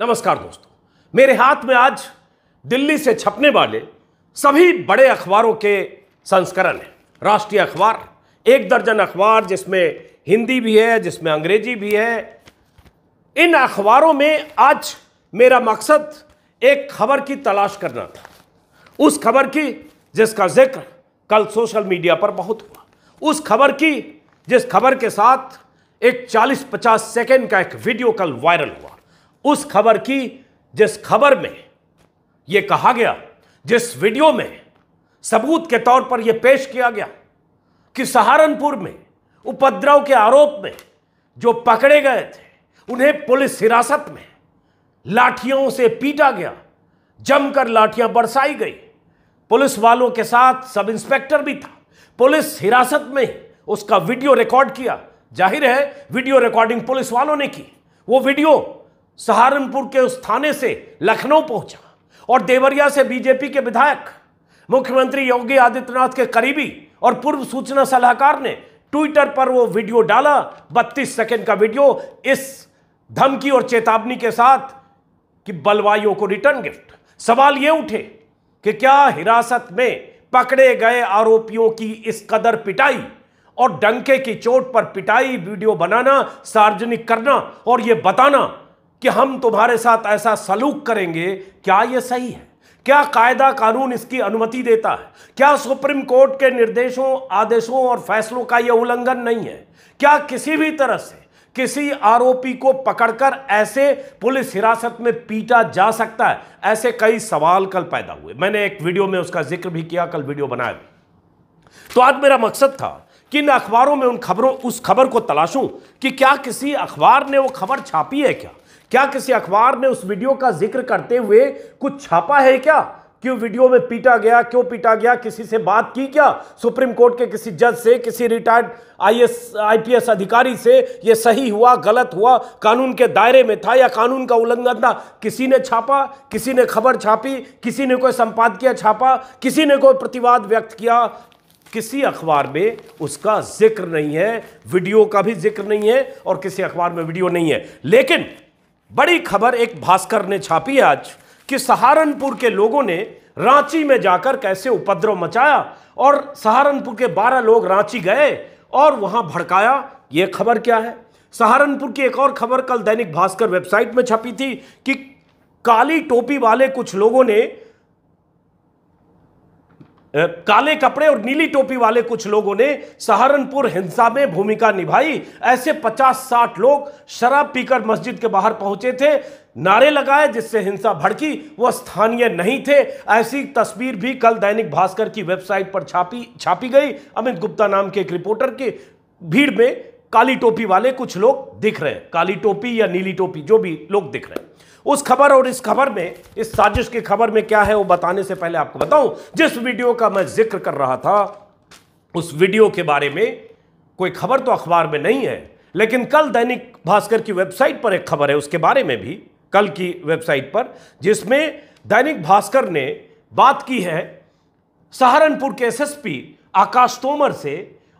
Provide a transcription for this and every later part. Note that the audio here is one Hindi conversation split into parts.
नमस्कार दोस्तों मेरे हाथ में आज दिल्ली से छपने वाले सभी बड़े अखबारों के संस्करण हैं राष्ट्रीय अखबार एक दर्जन अखबार जिसमें हिंदी भी है जिसमें अंग्रेजी भी है इन अखबारों में आज मेरा मकसद एक खबर की तलाश करना था उस खबर की जिसका जिक्र कल सोशल मीडिया पर बहुत हुआ उस खबर की जिस खबर के साथ एक 40-50 सेकेंड का एक वीडियो कल वायरल हुआ उस खबर की जिस खबर में यह कहा गया जिस वीडियो में सबूत के तौर पर यह पेश किया गया कि सहारनपुर में उपद्रव के आरोप में जो पकड़े गए थे उन्हें पुलिस हिरासत में लाठियों से पीटा गया जमकर लाठियां बरसाई गई पुलिस वालों के साथ सब इंस्पेक्टर भी था पुलिस हिरासत में उसका वीडियो रिकॉर्ड किया जाहिर है वीडियो रिकॉर्डिंग पुलिस वालों ने की वो वीडियो सहारनपुर के उस थाने से लखनऊ पहुंचा और देवरिया से बीजेपी के विधायक मुख्यमंत्री योगी आदित्यनाथ के करीबी और पूर्व सूचना सलाहकार ने ट्विटर पर वो वीडियो डाला 32 सेकंड का वीडियो इस धमकी और चेतावनी के साथ कि बलवाइयों को रिटर्न गिफ्ट सवाल ये उठे कि क्या हिरासत में पकड़े गए आरोपियों की इस कदर पिटाई और डंके की चोट पर पिटाई वीडियो बनाना सार्वजनिक करना और यह बताना कि हम तुम्हारे साथ ऐसा सलूक करेंगे क्या यह सही है क्या कायदा कानून इसकी अनुमति देता है क्या सुप्रीम कोर्ट के निर्देशों आदेशों और फैसलों का यह उल्लंघन नहीं है क्या किसी भी तरह से किसी आरोपी को पकड़कर ऐसे पुलिस हिरासत में पीटा जा सकता है ऐसे कई सवाल कल पैदा हुए मैंने एक वीडियो में उसका जिक्र भी किया कल वीडियो बनाया भी तो आज मेरा मकसद था कि इन अखबारों में उन खबरों उस खबर को तलाशूं कि क्या किसी अखबार ने वो खबर छापी है क्या क्या किसी अखबार ने उस वीडियो का जिक्र करते हुए कुछ छापा है क्या क्यों वीडियो में पीटा गया क्यों पीटा गया किसी से बात की क्या सुप्रीम कोर्ट के किसी जज से किसी रिटायर्ड आईएस आईपीएस अधिकारी से यह सही हुआ गलत हुआ कानून के दायरे में था या कानून का उल्लंघन था किसी ने छापा किसी ने खबर छापी किसी ने कोई संपादकीय छापा किसी ने कोई प्रतिवाद व्यक्त किया किसी अखबार में उसका जिक्र नहीं है वीडियो का भी जिक्र नहीं है और किसी अखबार में वीडियो नहीं है लेकिन बड़ी खबर एक भास्कर ने छापी आज कि सहारनपुर के लोगों ने रांची में जाकर कैसे उपद्रव मचाया और सहारनपुर के 12 लोग रांची गए और वहां भड़काया ये खबर क्या है सहारनपुर की एक और खबर कल दैनिक भास्कर वेबसाइट में छपी थी कि काली टोपी वाले कुछ लोगों ने काले कपड़े और नीली टोपी वाले कुछ लोगों ने सहारनपुर हिंसा में भूमिका निभाई ऐसे 50-60 लोग शराब पीकर मस्जिद के बाहर पहुंचे थे नारे लगाए जिससे हिंसा भड़की वह स्थानीय नहीं थे ऐसी तस्वीर भी कल दैनिक भास्कर की वेबसाइट पर छापी छापी गई अमित गुप्ता नाम के एक रिपोर्टर की भीड़ में काली टोपी वाले कुछ लोग दिख रहे हैं काली टोपी या नीली टोपी जो भी लोग दिख रहे हैं उस खबर और इस खबर में इस साजिश की खबर में क्या है वो बताने से पहले आपको बताऊं जिस वीडियो का मैं जिक्र कर रहा था उस वीडियो के बारे में कोई खबर तो अखबार में नहीं है लेकिन कल दैनिक भास्कर की वेबसाइट पर एक खबर है उसके बारे में भी कल की वेबसाइट पर जिसमें दैनिक भास्कर ने बात की है सहारनपुर के एसएसपी आकाश तोमर से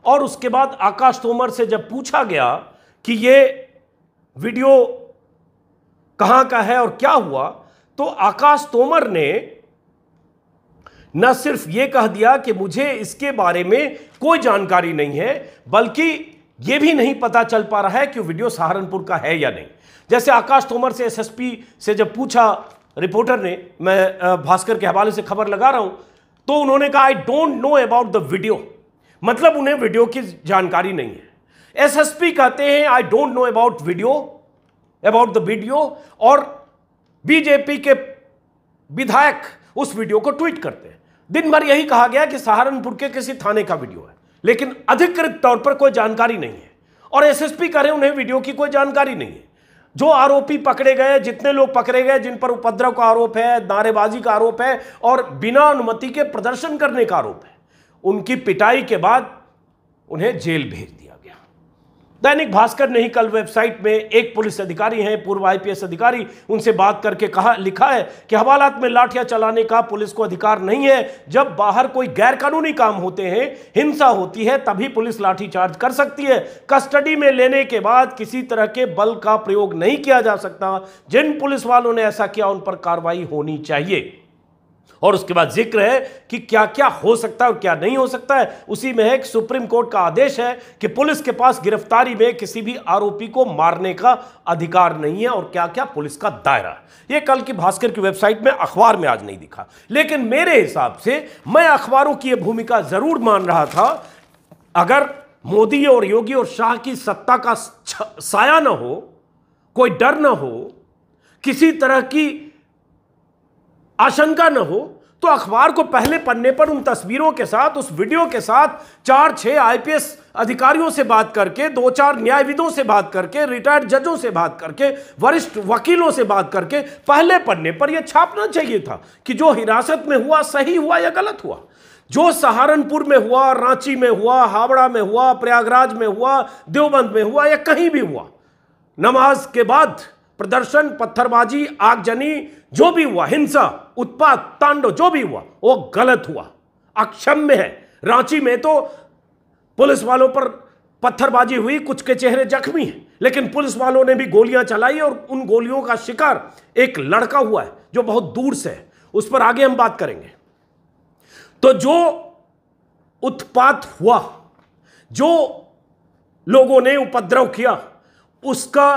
और उसके बाद आकाश तोमर से जब पूछा गया कि ये वीडियो कहाँ का है और क्या हुआ तो आकाश तोमर ने न सिर्फ ये कह दिया कि मुझे इसके बारे में कोई जानकारी नहीं है बल्कि यह भी नहीं पता चल पा रहा है कि वीडियो सहारनपुर का है या नहीं जैसे आकाश तोमर से एसएसपी से जब पूछा रिपोर्टर ने मैं भास्कर के हवाले से खबर लगा रहा हूं तो उन्होंने कहा I don't know about the video मतलब उन्हें वीडियो की जानकारी नहीं है एसएसपी कहते हैं I don't know about video about the video और बीजेपी के विधायक उस वीडियो को ट्वीट करते हैं दिन भर यही कहा गया कि सहारनपुर के किसी थाने का वीडियो है लेकिन अधिकृत तौर पर कोई जानकारी नहीं है और एसएसपी कह रहे उन्हें वीडियो की कोई जानकारी नहीं है जो आरोपी पकड़े गए जितने लोग पकड़े गए जिन पर उपद्रव का आरोप है नारेबाजी का आरोप है और बिना अनुमति के प्रदर्शन करने का आरोप है उनकी पिटाई के बाद उन्हें जेल भेज दिया गया दैनिक भास्कर ने ही कल वेबसाइट में एक पुलिस अधिकारी हैं पूर्व आईपीएस अधिकारी उनसे बात करके कहा लिखा है कि हवालात में लाठियां चलाने का पुलिस को अधिकार नहीं है जब बाहर कोई गैरकानूनी काम होते हैं हिंसा होती है तभी पुलिस लाठीचार्ज कर सकती है कस्टडी में लेने के बाद किसी तरह के बल का प्रयोग नहीं किया जा सकता जिन पुलिस वालों ने ऐसा किया उन पर कार्रवाई होनी चाहिए और उसके बाद जिक्र है कि क्या क्या हो सकता है और क्या नहीं हो सकता है उसी में है कि सुप्रीम कोर्ट का आदेश है कि पुलिस के पास गिरफ्तारी में किसी भी आरोपी को मारने का अधिकार नहीं है और क्या क्या पुलिस का दायरा है ये कल की भास्कर की वेबसाइट में अखबार में आज नहीं दिखा लेकिन मेरे हिसाब से मैं अखबारों की यह भूमिका जरूर मान रहा था अगर मोदी और योगी और शाह की सत्ता का साया ना हो कोई डर ना हो किसी तरह की आशंका न हो तो अखबार को पहले पन्ने पर उन तस्वीरों के साथ उस वीडियो के साथ चार छः आईपीएस अधिकारियों से बात करके दो चार न्यायविदों से बात करके रिटायर्ड जजों से बात करके वरिष्ठ वकीलों से बात करके पहले पन्ने पर यह छापना चाहिए था कि जो हिरासत में हुआ सही हुआ या गलत हुआ जो सहारनपुर में हुआ रांची में हुआ हावड़ा में हुआ प्रयागराज में हुआ देवबंद में हुआ या कहीं भी हुआ नमाज के बाद प्रदर्शन पत्थरबाजी आगजनी जो भी हुआ हिंसा उत्पाद तांडव जो भी हुआ वो गलत हुआ अक्षम्य है रांची में तो पुलिस वालों पर पत्थरबाजी हुई कुछ के चेहरे जख्मी हैं लेकिन पुलिस वालों ने भी गोलियां चलाई और उन गोलियों का शिकार एक लड़का हुआ है जो बहुत दूर से है उस पर आगे हम बात करेंगे तो जो उत्पात हुआ जो लोगों ने उपद्रव किया उसका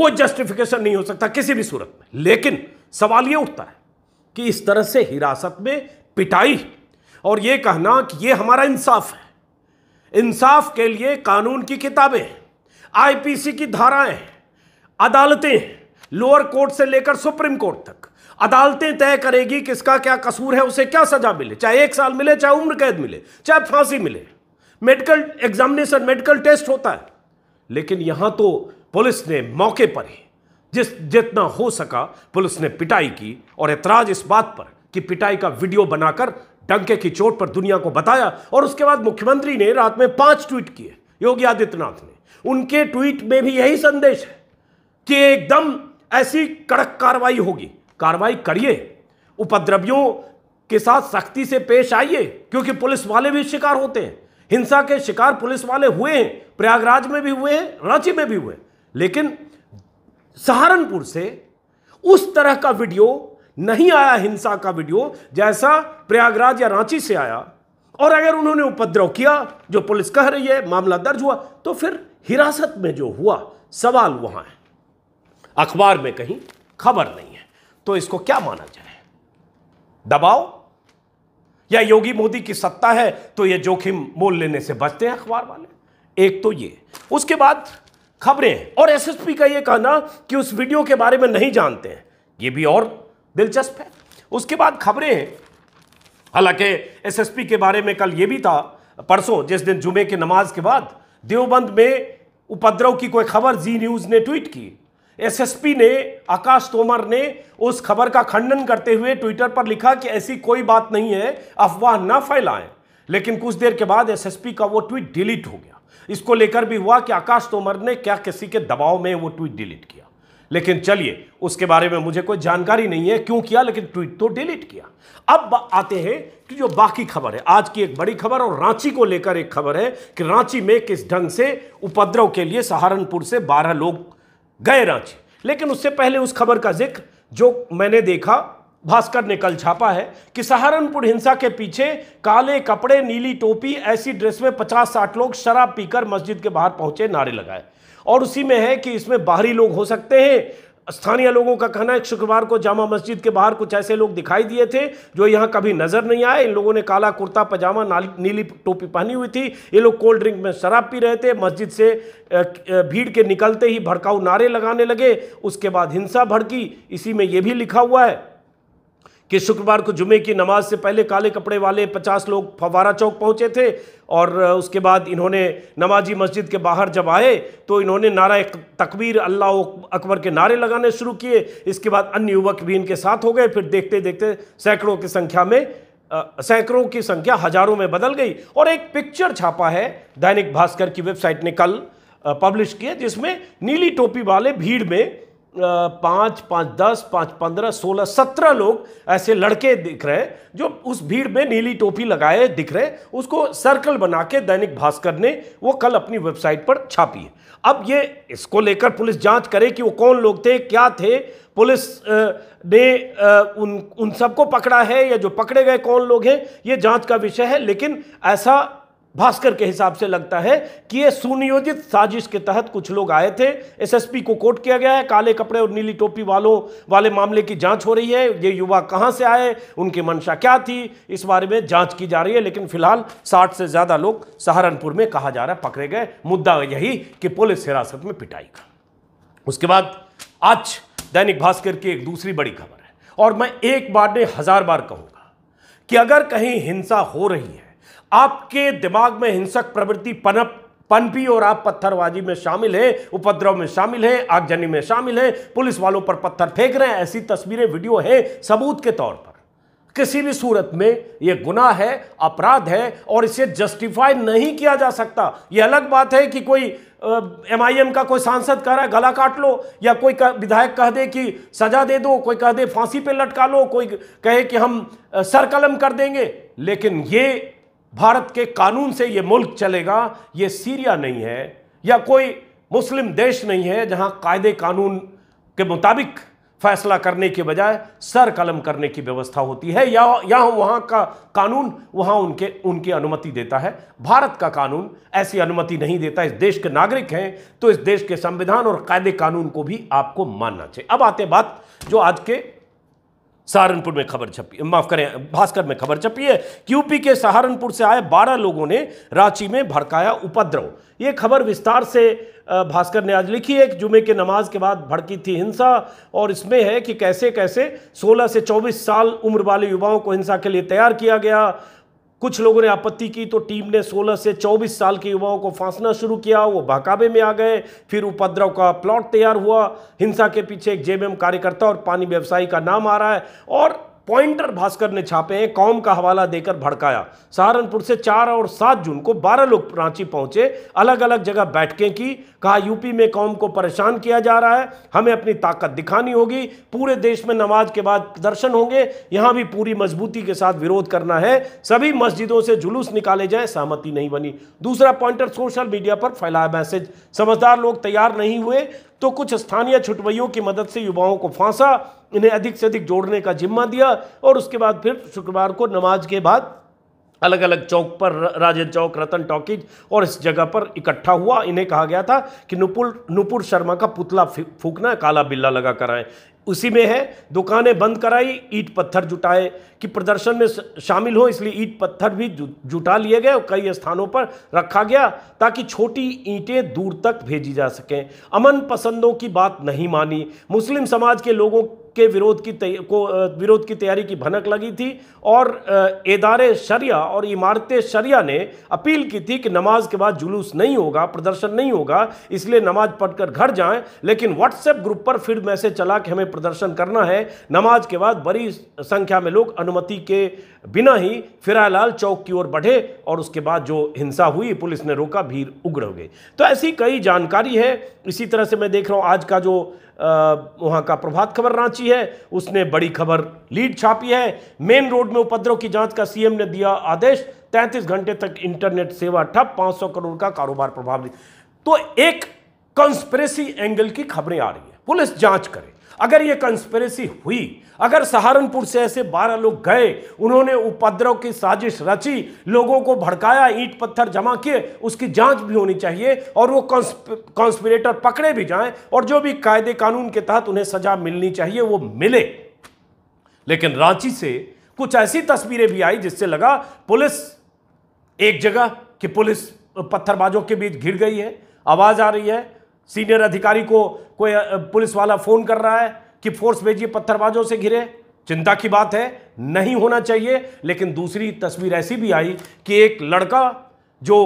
कोई जस्टिफिकेशन नहीं हो सकता किसी भी सूरत में लेकिन सवाल यह उठता है कि इस तरह से हिरासत में पिटाई और ये कहना कि ये हमारा इंसाफ है इंसाफ के लिए कानून की किताबें आईपीसी की धाराएं अदालतें लोअर कोर्ट से लेकर सुप्रीम कोर्ट तक अदालतें तय करेगी किसका क्या कसूर है उसे क्या सजा मिले चाहे एक साल मिले चाहे उम्र कैद मिले चाहे फांसी मिले मेडिकल एग्जामिनेशन मेडिकल टेस्ट होता है लेकिन यहां तो पुलिस ने मौके पर ही जिस जितना हो सका पुलिस ने पिटाई की और एतराज इस बात पर कि पिटाई का वीडियो बनाकर डंके की चोट पर दुनिया को बताया और उसके बाद मुख्यमंत्री ने रात में पांच ट्वीट किए योगी आदित्यनाथ ने उनके ट्वीट में भी यही संदेश है कि एकदम ऐसी कड़क कार्रवाई होगी कार्रवाई करिए उपद्रवियों के साथ सख्ती से पेश आइए क्योंकि पुलिस वाले भी शिकार होते हैं हिंसा के शिकार पुलिस वाले हुए हैं प्रयागराज में भी हुए हैं रांची में भी हुए लेकिन सहारनपुर से उस तरह का वीडियो नहीं आया हिंसा का वीडियो जैसा प्रयागराज या रांची से आया और अगर उन्होंने उपद्रव किया जो पुलिस कह रही है मामला दर्ज हुआ तो फिर हिरासत में जो हुआ सवाल वहां है अखबार में कहीं खबर नहीं है तो इसको क्या माना जाए दबाव या योगी मोदी की सत्ता है तो ये जोखिम मोल लेने से बचते हैं अखबार वाले एक तो ये उसके बाद खबरें और एसएसपी का यह कहना कि उस वीडियो के बारे में नहीं जानते हैं यह भी और दिलचस्प है उसके बाद खबरें हैं हालांकि एसएसपी के बारे में कल यह भी था परसों जिस दिन जुमे की नमाज के बाद देवबंद में उपद्रव की कोई खबर जी न्यूज ने ट्वीट की एसएसपी ने आकाश तोमर ने उस खबर का खंडन करते हुए ट्विटर पर लिखा कि ऐसी कोई बात नहीं है अफवाह ना फैलाएं लेकिन कुछ देर के बाद एसएसपी का वो ट्वीट डिलीट हो गया इसको लेकर भी हुआ कि आकाश तोमर ने क्या किसी के दबाव में वो ट्वीट डिलीट किया लेकिन चलिए उसके बारे में मुझे कोई जानकारी नहीं है क्यों किया लेकिन ट्वीट तो डिलीट किया अब आते हैं कि जो बाकी खबर है आज की एक बड़ी खबर और रांची को लेकर एक खबर है कि रांची में किस ढंग से उपद्रव के लिए सहारनपुर से बारह लोग गए रांची लेकिन उससे पहले उस खबर का जिक्र जो मैंने देखा भास्कर ने कल छापा है कि सहारनपुर हिंसा के पीछे काले कपड़े नीली टोपी ऐसी ड्रेस में पचास साठ लोग शराब पीकर मस्जिद के बाहर पहुंचे नारे लगाए और उसी में है कि इसमें बाहरी लोग हो सकते हैं स्थानीय लोगों का कहना है शुक्रवार को जामा मस्जिद के बाहर कुछ ऐसे लोग दिखाई दिए थे जो यहाँ कभी नजर नहीं आए इन लोगों ने काला कुर्ता पजामा नीली टोपी पहनी हुई थी ये लोग कोल्ड ड्रिंक में शराब पी रहे थे मस्जिद से भीड़ के निकलते ही भड़काऊ नारे लगाने लगे उसके बाद हिंसा भड़की इसी में ये भी लिखा हुआ है कि शुक्रवार को जुमे की नमाज से पहले काले कपड़े वाले पचास लोग फवारा चौक पहुंचे थे और उसके बाद इन्होंने नमाजी मस्जिद के बाहर जब आए तो इन्होंने नारा तकबीर अल्लाह अकबर के नारे लगाने शुरू किए इसके बाद अन्य युवक भी इनके साथ हो गए फिर देखते देखते सैकड़ों की संख्या में सैकड़ों की संख्या हजारों में बदल गई और एक पिक्चर छापा है दैनिक भास्कर की वेबसाइट ने कल पब्लिश किया जिसमें नीली टोपी वाले भीड़ में पाँच पाँच दस पाँच पंद्रह सोलह सत्रह लोग ऐसे लड़के दिख रहे जो उस भीड़ में नीली टोपी लगाए दिख रहे उसको सर्कल बना के दैनिक भास्कर ने वो कल अपनी वेबसाइट पर छापी है अब ये इसको लेकर पुलिस जांच करे कि वो कौन लोग थे क्या थे पुलिस ने उन उन सबको पकड़ा है या जो पकड़े गए कौन लोग हैं ये जांच का विषय है लेकिन ऐसा भास्कर के हिसाब से लगता है कि ये सुनियोजित साजिश के तहत कुछ लोग आए थे एसएसपी को कोर्ट किया गया है काले कपड़े और नीली टोपी वालों वाले मामले की जांच हो रही है ये युवा कहां से आए उनकी मंशा क्या थी इस बारे में जांच की जा रही है लेकिन फिलहाल साठ से ज़्यादा लोग सहारनपुर में कहा जा रहा है पकड़े गए मुद्दा यही कि पुलिस हिरासत में पिटाई का उसके बाद आज दैनिक भास्कर की एक दूसरी बड़ी खबर है और मैं एक बार ने हज़ार बार कहूंगा कि अगर कहीं हिंसा हो रही है आपके दिमाग में हिंसक प्रवृत्ति पनप पनपी और आप पत्थरबाजी में शामिल हैं उपद्रव में शामिल हैं आगजनी में शामिल हैं पुलिस वालों पर पत्थर फेंक रहे हैं ऐसी तस्वीरें वीडियो हैं सबूत के तौर पर किसी भी सूरत में यह गुनाह है अपराध है और इसे जस्टिफाई नहीं किया जा सकता यह अलग बात है कि कोई एम आई एम का कोई सांसद कह रहा है गला काट लो या कोई विधायक कह दे कि सजा दे दो कोई कह दे फांसी पे लटका लो कोई कहे कि हम सर कलम कर देंगे लेकिन ये भारत के कानून से ये मुल्क चलेगा ये सीरिया नहीं है या कोई मुस्लिम देश नहीं है जहां कायदे कानून के मुताबिक फैसला करने के बजाय सर कलम करने की व्यवस्था होती है या या वहां का कानून वहाँ उनके उनकी अनुमति देता है भारत का कानून ऐसी अनुमति नहीं देता इस देश के नागरिक हैं तो इस देश के संविधान और कायदे कानून को भी आपको मानना चाहिए अब आते बात जो आज के सहारनपुर में खबर छपी माफ करें भास्कर में खबर छपी है कि यूपी के सहारनपुर से आए 12 लोगों ने रांची में भड़काया उपद्रव ये खबर विस्तार से भास्कर ने आज लिखी है कि जुमे के नमाज के बाद भड़की थी हिंसा और इसमें है कि कैसे कैसे 16 से 24 साल उम्र वाले युवाओं को हिंसा के लिए तैयार किया गया कुछ लोगों ने आपत्ति की तो टीम ने 16 से 24 साल के युवाओं को फांसना शुरू किया वो बाकाबे में आ गए फिर उपद्रव का प्लॉट तैयार हुआ हिंसा के पीछे एक जेएमएम कार्यकर्ता और पानी व्यवसायी का नाम आ रहा है और पॉइंटर भास्कर ने छापे हैं कौम का हवाला देकर भड़काया सहारनपुर से चार और सात जून को बारह लोग रांची पहुंचे अलग अलग जगह बैठकें की कहा यूपी में कौम को परेशान किया जा रहा है हमें अपनी ताकत दिखानी होगी पूरे देश में नमाज के बाद दर्शन होंगे यहां भी पूरी मजबूती के साथ विरोध करना है सभी मस्जिदों से जुलूस निकाले जाए सहमति नहीं बनी दूसरा पॉइंटर सोशल मीडिया पर फैलाया मैसेज समझदार लोग तैयार नहीं हुए तो कुछ स्थानीय छुटवैयों की मदद से युवाओं को फांसा इन्हें अधिक से अधिक जोड़ने का जिम्मा दिया और उसके बाद फिर शुक्रवार को नमाज के बाद अलग अलग चौक पर राजेंद्र चौक रतन टॉकीज और इस जगह पर इकट्ठा हुआ इन्हें कहा गया था कि नुपुर नुपुर शर्मा का पुतला फूकना काला बिल्ला लगा कर आए उसी में है दुकानें बंद कराई ईट पत्थर जुटाए कि प्रदर्शन में शामिल हो इसलिए ईट पत्थर भी जुटा लिए गए और कई स्थानों पर रखा गया ताकि छोटी ईंटें दूर तक भेजी जा सकें अमन पसंदों की बात नहीं मानी मुस्लिम समाज के लोगों के विरोध की को विरोध की तैयारी की भनक लगी थी और इदारे शरिया और इमारत शरिया ने अपील की थी कि नमाज के बाद जुलूस नहीं होगा प्रदर्शन नहीं होगा इसलिए नमाज पढ़कर घर जाएं लेकिन व्हाट्सएप ग्रुप पर फिर मैसेज चला कि हमें प्रदर्शन करना है नमाज के बाद बड़ी संख्या में लोग अनुमति के बिना ही फिरालाल चौक की ओर बढ़े और उसके बाद जो हिंसा हुई पुलिस ने रोका भीड़ उग्र हो गई तो ऐसी कई जानकारी है इसी तरह से मैं देख रहा हूँ आज का जो वहाँ का प्रभात खबर रांची है उसने बड़ी खबर लीड छापी है मेन रोड में उपद्रव की जांच का सीएम ने दिया आदेश 33 घंटे तक इंटरनेट सेवा ठप 500 करोड़ का कारोबार प्रभावित तो एक कंस्परेसी एंगल की खबरें आ रही है पुलिस जांच करे अगर ये कंस्पिरेसी हुई अगर सहारनपुर से ऐसे बारह लोग गए उन्होंने उपद्रव की साजिश रची लोगों को भड़काया ईंट पत्थर जमा किए उसकी जांच भी होनी चाहिए और वो कॉन्स्पिरेटर पकड़े भी जाएं और जो भी कायदे कानून के तहत उन्हें सजा मिलनी चाहिए वो मिले लेकिन रांची से कुछ ऐसी तस्वीरें भी आई जिससे लगा पुलिस एक जगह कि पुलिस पत्थरबाजों के बीच घिर गई है आवाज़ आ रही है सीनियर अधिकारी को कोई पुलिस वाला फोन कर रहा है कि फोर्स भेजिए पत्थरबाजों से घिरे चिंता की बात है नहीं होना चाहिए लेकिन दूसरी तस्वीर ऐसी भी आई कि एक लड़का जो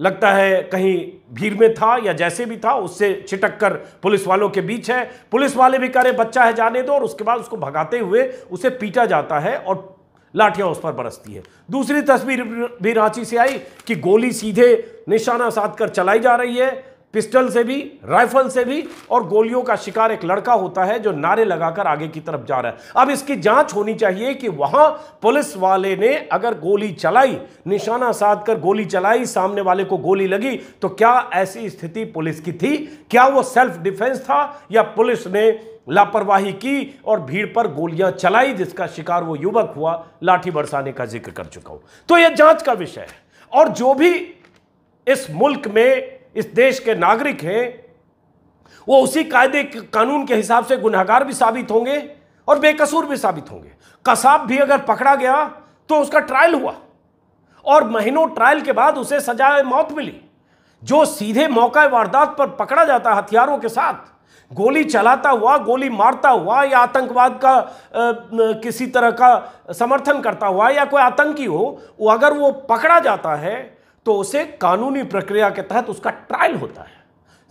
लगता है कहीं भीड़ में था या जैसे भी था उससे छिटक कर पुलिस वालों के बीच है पुलिस वाले भी कह रहे बच्चा है जाने दो और उसके बाद उसको भगाते हुए उसे पीटा जाता है और लाठियां उस पर बरसती है दूसरी तस्वीर भी रांची से आई कि गोली सीधे निशाना साधकर चलाई जा रही है पिस्टल से भी राइफल से भी और गोलियों का शिकार एक लड़का होता है जो नारे लगाकर आगे की तरफ जा रहा है अब इसकी जांच होनी चाहिए कि वहां पुलिस वाले ने अगर गोली चलाई निशाना साधकर गोली चलाई सामने वाले को गोली लगी तो क्या ऐसी स्थिति पुलिस की थी क्या वो सेल्फ डिफेंस था या पुलिस ने लापरवाही की और भीड़ पर गोलियां चलाई जिसका शिकार वो युवक हुआ लाठी बरसाने का जिक्र कर चुका हूं तो यह जांच का विषय है और जो भी इस मुल्क में इस देश के नागरिक हैं वो उसी कायदे कानून के हिसाब से गुनाहगार भी साबित होंगे और बेकसूर भी साबित होंगे कसाब भी अगर पकड़ा गया तो उसका ट्रायल हुआ और महीनों ट्रायल के बाद उसे सजाए मौत मिली जो सीधे मौका वारदात पर पकड़ा जाता हथियारों के साथ गोली चलाता हुआ गोली मारता हुआ या आतंकवाद का आ, किसी तरह का समर्थन करता हुआ या कोई आतंकी हो वो अगर वो पकड़ा जाता है तो उसे कानूनी प्रक्रिया के तहत उसका ट्रायल होता है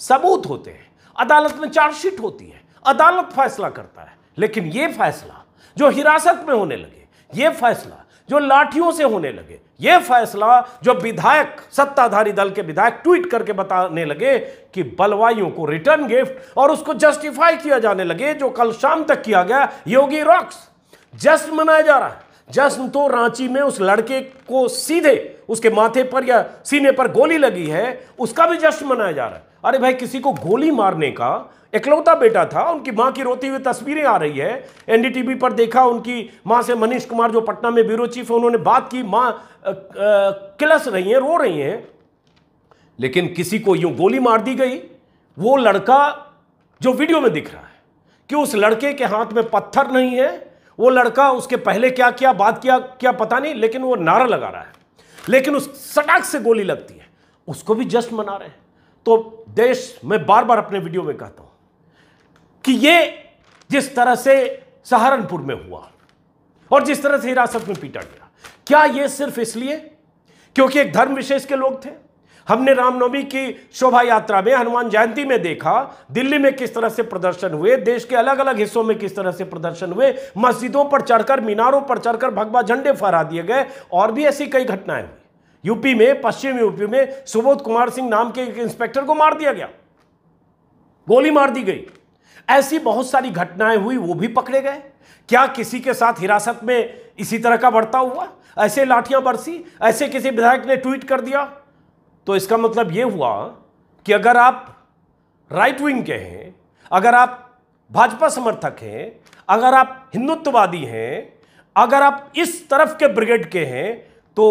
सबूत होते हैं अदालत में चार्जशीट होती है अदालत फैसला करता है लेकिन यह फैसला जो हिरासत में होने लगे यह फैसला जो लाठियों से होने लगे यह फैसला जो विधायक सत्ताधारी दल के विधायक ट्वीट करके बताने लगे कि बलवाइयों को रिटर्न गिफ्ट और उसको जस्टिफाई किया जाने लगे जो कल शाम तक किया गया योगी रॉक्स जश्न मनाया जा रहा है जश्न तो रांची में उस लड़के को सीधे उसके माथे पर या सीने पर गोली लगी है उसका भी जश्न मनाया जा रहा है अरे भाई किसी को गोली मारने का इकलौता बेटा था उनकी मां की रोती हुई तस्वीरें आ रही है एनडीटीवी पर देखा उनकी मां से मनीष कुमार जो पटना में ब्यूरो चीफ है उन्होंने बात की मां किलस रही है रो रही है लेकिन किसी को यूं गोली मार दी गई वो लड़का जो वीडियो में दिख रहा है कि उस लड़के के हाथ में पत्थर नहीं है वो लड़का उसके पहले क्या किया बात किया क्या पता नहीं लेकिन वो नारा लगा रहा है लेकिन उस सटाक से गोली लगती है उसको भी जश्न मना रहे हैं तो देश मैं बार बार अपने वीडियो में कहता हूं कि ये जिस तरह से सहारनपुर में हुआ और जिस तरह से हिरासत में पीटा गया क्या ये सिर्फ इसलिए क्योंकि एक धर्म विशेष के लोग थे हमने रामनवमी की शोभा यात्रा में हनुमान जयंती में देखा दिल्ली में किस तरह से प्रदर्शन हुए देश के अलग अलग हिस्सों में किस तरह से प्रदर्शन हुए मस्जिदों पर चढ़कर मीनारों पर चढ़कर भगवा झंडे फहरा दिए गए और भी ऐसी कई घटनाएं हुई यूपी में पश्चिम यूपी में सुबोध कुमार सिंह नाम के एक इंस्पेक्टर को मार दिया गया गोली मार दी गई ऐसी बहुत सारी घटनाएं हुई वो भी पकड़े गए क्या किसी के साथ हिरासत में इसी तरह का बढ़ता हुआ ऐसे लाठियां बरसी ऐसे किसी विधायक ने ट्वीट कर दिया तो इसका मतलब यह हुआ कि अगर आप राइट विंग के हैं अगर आप भाजपा समर्थक हैं अगर आप हिंदुत्ववादी हैं अगर आप इस तरफ के ब्रिगेड के हैं तो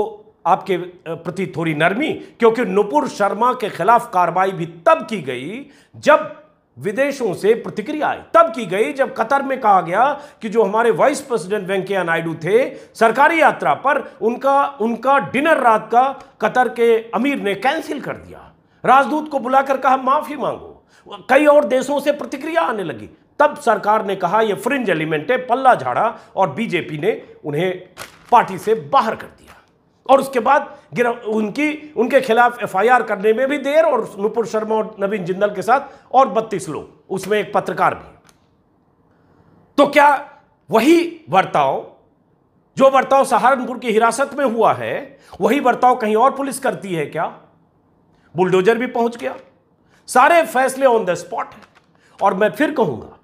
आपके प्रति थोड़ी नरमी क्योंकि नुपुर शर्मा के खिलाफ कार्रवाई भी तब की गई जब विदेशों से प्रतिक्रिया आई तब की गई जब कतर में कहा गया कि जो हमारे वाइस प्रेसिडेंट वेंकैया नायडू थे सरकारी यात्रा पर उनका उनका डिनर रात का कतर के अमीर ने कैंसिल कर दिया राजदूत को बुलाकर कहा माफी मांगो कई और देशों से प्रतिक्रिया आने लगी तब सरकार ने कहा यह फ्रिंज एलिमेंट है पल्ला झाड़ा और बीजेपी ने उन्हें पार्टी से बाहर कर दिया और उसके बाद उनकी उनके खिलाफ एफआईआर करने में भी देर और नुपुर शर्मा और नवीन जिंदल के साथ और बत्तीस लोग उसमें एक पत्रकार भी तो क्या वही बर्ताव जो बर्ताव सहारनपुर की हिरासत में हुआ है वही बर्ताव कहीं और पुलिस करती है क्या बुलडोजर भी पहुंच गया सारे फैसले ऑन द स्पॉट है और मैं फिर कहूंगा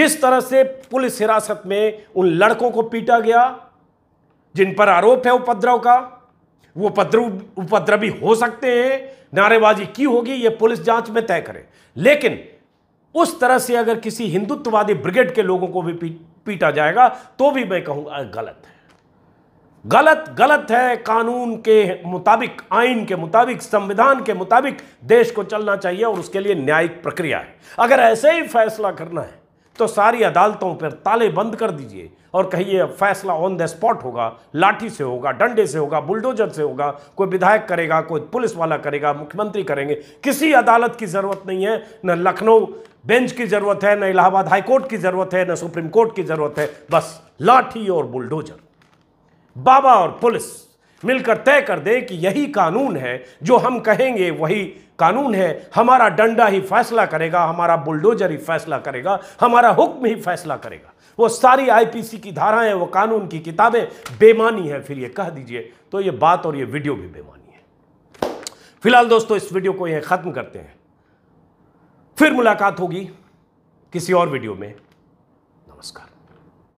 जिस तरह से पुलिस हिरासत में उन लड़कों को पीटा गया जिन पर आरोप है उपद्रव का वो उपद्रव उपद्रवी हो सकते हैं नारेबाजी की होगी ये पुलिस जांच में तय करे लेकिन उस तरह से अगर किसी हिंदुत्ववादी ब्रिगेड के लोगों को भी पीटा जाएगा तो भी मैं कहूंगा गलत है गलत गलत है कानून के मुताबिक आइन के मुताबिक संविधान के मुताबिक देश को चलना चाहिए और उसके लिए न्यायिक प्रक्रिया है अगर ऐसे ही फैसला करना है तो सारी अदालतों पर ताले बंद कर दीजिए और कहिए फैसला ऑन द स्पॉट होगा लाठी से होगा डंडे से होगा बुलडोजर से होगा कोई विधायक करेगा कोई पुलिस वाला करेगा मुख्यमंत्री करेंगे किसी अदालत की ज़रूरत नहीं है न लखनऊ बेंच की ज़रूरत है न इलाहाबाद हाईकोर्ट की ज़रूरत है न सुप्रीम कोर्ट की ज़रूरत है बस लाठी और बुलडोजर बाबा और पुलिस मिलकर तय कर दें कि यही कानून है जो हम कहेंगे वही कानून है हमारा डंडा ही फैसला करेगा हमारा बुलडोजर ही फैसला करेगा हमारा हुक्म ही फैसला करेगा वो सारी आईपीसी की धाराएं वो कानून की किताबें बेमानी है फिर ये कह दीजिए तो ये बात और ये वीडियो भी बेमानी है फिलहाल दोस्तों इस वीडियो को यह ख़त्म करते हैं फिर मुलाकात होगी किसी और वीडियो में नमस्कार